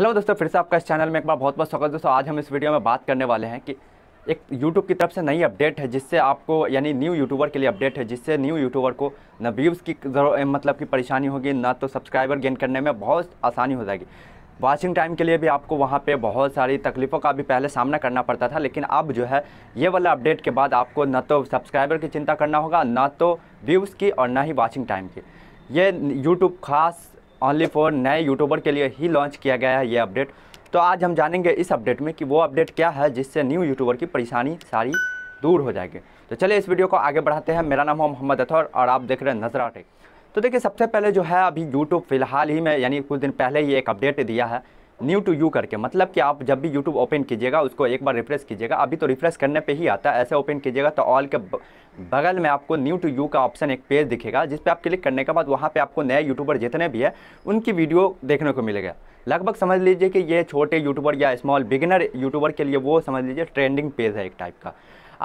hello दोस्तों फिर से आपका इस चैनल में एक बार बहुत बहुत स्वागत दोस्तों आज हम इस वीडियो में बात करने वाले हैं कि एक यूट्यूब की तरफ से नई अपडेट है जिससे आपको यानी न्यू यूट्यूबर के लिए अपडेट है जिससे न्यू यूट्यूबर को न व्यूज़ की मतलब की परेशानी होगी ना तो सब्सक्राइबर गेन करने में बहुत आसानी हो जाएगी वाचिंग टाइम के लिए भी आपको वहाँ पे बहुत सारी तकलीफ़ों का भी पहले सामना करना पड़ता था लेकिन अब जो है ये वाला अपडेट के बाद आपको ना तो सब्सक्राइबर की चिंता करना होगा ना तो व्यूज़ की और ना ही वाचिंग टाइम की ये यूट्यूब खास ओनली फॉर नए यूट्यूबर के लिए ही लॉन्च किया गया है ये अपडेट तो आज हम जानेंगे इस अपडेट में कि वो अपडेट क्या है जिससे न्यू यूट्यूबर की परेशानी सारी दूर हो जाएगी तो चलिए इस वीडियो को आगे बढ़ाते हैं मेरा नाम है मोहम्मद अथौर और आप देख रहे हैं नजरा टेक तो देखिए सबसे पहले जो है अभी यूट्यूब फिलहाल ही में यानी कुछ दिन पहले ही एक अपडेट दिया है न्यू टू यू करके मतलब कि आप जब भी यूट्यूब ओपन कीजिएगा उसको एक बार रिफ्रेश कीजिएगा अभी तो रिफ्रेश करने पे ही आता है ऐसे ओपन कीजिएगा तो ऑल के बगल में आपको न्यू टू यू का ऑप्शन एक पेज दिखेगा जिस पर आप क्लिक करने के बाद वहाँ पर आपको नए यूट्यूबर जितने भी है उनकी वीडियो देखने को मिलेगा लगभग समझ लीजिए कि ये छोटे यूट्यूबर या स्मॉल बिगिनर यूट्यूबर के लिए वो समझ लीजिए ट्रेंडिंग पेज है एक टाइप का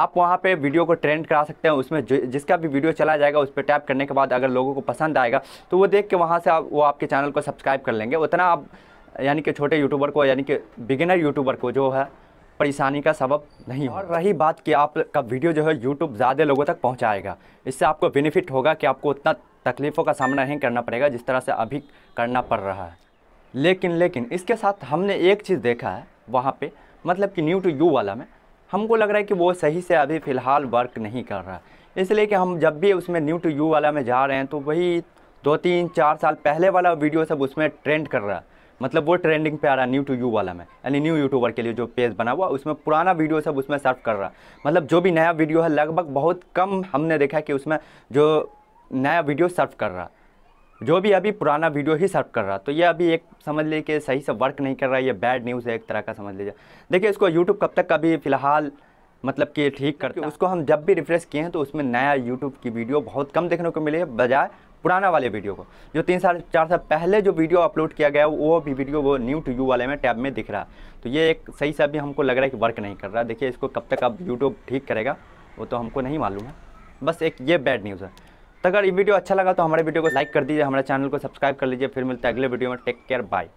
आप वहाँ पे वीडियो को ट्रेंड करा सकते हैं उसमें जिसका भी वीडियो चला जाएगा उस पर टैप करने के बाद अगर लोगों को पसंद आएगा तो वो देख के वहाँ से आप वो आपके चैनल को सब्सक्राइब कर लेंगे उतना आप यानी कि छोटे यूट्यूबर को यानी कि बिगिनर यूट्यूबर को जो है परेशानी का सबब नहीं और रही बात कि आपका वीडियो जो है यूट्यूब ज़्यादा लोगों तक पहुँचाएगा इससे आपको बेनिफिट होगा कि आपको उतना तकलीफ़ों का सामना नहीं करना पड़ेगा जिस तरह से अभी करना पड़ रहा है लेकिन लेकिन इसके साथ हमने एक चीज़ देखा है वहाँ पर मतलब कि न्यू टू यू वाला में हमको लग रहा है कि वो सही से अभी फ़िलहाल वर्क नहीं कर रहा है इसलिए कि हम जब भी उसमें न्यू टू यू वाला में जा रहे हैं तो वही दो तीन चार साल पहले वाला वीडियो सब उसमें ट्रेंड कर रहा है मतलब वो ट्रेंडिंग पे आ रहा है न्यू टू यू वाला में यानी न्यू यूट्यूबर के लिए जो पेज बना हुआ उसमें पुराना वीडियो सब उसमें सर्व कर रहा मतलब जो भी नया वीडियो है लगभग बहुत कम हमने देखा कि उसमें जो नया वीडियो सर्व कर रहा जो भी अभी पुराना वीडियो ही सर्व कर रहा तो ये अभी एक समझ लीजिए कि सही से वर्क नहीं कर रहा है ये बैड न्यूज़ है एक तरह का समझ लीजिए देखिए इसको यूट्यूब कब तक अभी फ़िलहाल मतलब कि ठीक करके उसको हम जब भी रिफ़्रेश किए हैं तो उसमें नया यूट्यूब की वीडियो बहुत कम देखने को मिली है बजाय पुराना वाले वीडियो को जो तीन साल चार साल पहले जो वीडियो अपलोड किया गया वो भी वीडियो वो न्यू टू यू वाले में टैब में दिख रहा है तो ये एक सही से अभी हमको लग रहा है कि वर्क नहीं कर रहा देखिए इसको कब तक आप यूट्यूब ठीक करेगा वो तो हमको नहीं मालूम है बस एक ये बैड न्यूज़ है तो अगर ये वीडियो अच्छा लगा तो हमारे वीडियो को लाइक कर दीजिए हमारे चैनल को सब्सक्राइब कर लीजिए फिर मिलते हैं अगले वीडियो में टेक केयर बाय